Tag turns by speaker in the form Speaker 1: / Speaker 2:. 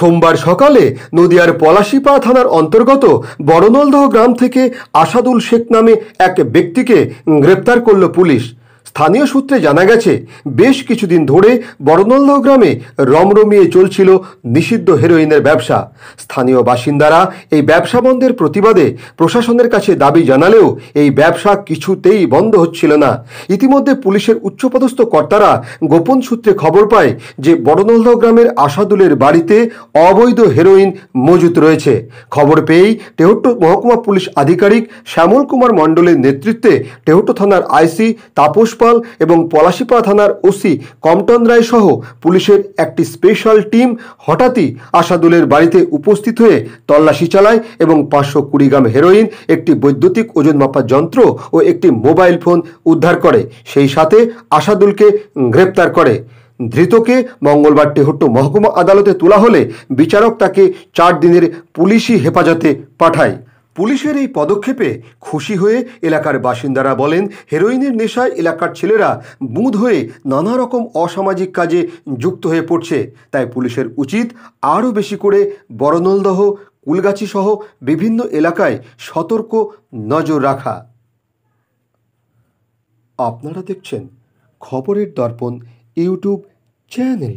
Speaker 1: সোমবার সকালে নদিয়ার পলাশিপা থানার অন্তর্গত বড়নলদহ গ্রাম থেকে আসাদুল শেখ নামে এক ব্যক্তিকে গ্রেপ্তার করল পুলিশ স্থানীয় সূত্রে জানা গেছে বেশ কিছুদিন ধরে বরনল্ল গ্রামে রমরমিয়ে চলছিল নিষিদ্ধ হেরোইনের ব্যবসা স্থানীয় বাসিন্দারা এই ব্যবসা বন্ধের প্রতিবাদে প্রশাসনের কাছে দাবি জানালেও এই ব্যবসা কিছুতেই বন্ধ হচ্ছিল না ইতিমধ্যে পুলিশের উচ্চপদস্থ কর্তারা গোপন সূত্রে খবর পায় যে বরনল্ল গ্রামের আসাদুলের বাড়িতে অবৈধ হেরোইন মজুত রয়েছে খবর পেয়েই টেহট্ট মহকুমা পুলিশ আধিকারিক শ্যামল কুমার মণ্ডলের নেতৃত্বে টেহট্ট থানার আইসি তাপস পীযূষ পাল এবং পলাশিপা থানার ওসি কমটন রায় সহ পুলিশের একটি স্পেশাল টিম হঠাৎই আসাদুলের বাড়িতে উপস্থিত হয়ে তল্লাশি চালায় এবং পাঁচশো কুড়ি গ্রাম হেরোইন একটি বৈদ্যুতিক ওজন মাপার যন্ত্র ও একটি মোবাইল ফোন উদ্ধার করে সেই সাথে আসাদুলকে গ্রেপ্তার করে ধৃতকে মঙ্গলবার টেহট্ট মহকুমা আদালতে তোলা হলে বিচারক তাকে চার দিনের পুলিশি হেফাজতে পাঠায় পুলিশের এই পদক্ষেপে খুশি হয়ে এলাকার বাসিন্দারা বলেন হেরোইনের নেশায় এলাকার ছেলেরা বুঁদ হয়ে নানা রকম অসামাজিক কাজে যুক্ত হয়ে পড়ছে তাই পুলিশের উচিত আরও বেশি করে বরনলদহ কুলগাছি সহ বিভিন্ন এলাকায় সতর্ক নজর রাখা আপনারা দেখছেন খবরের দর্পণ ইউটিউব চ্যানেল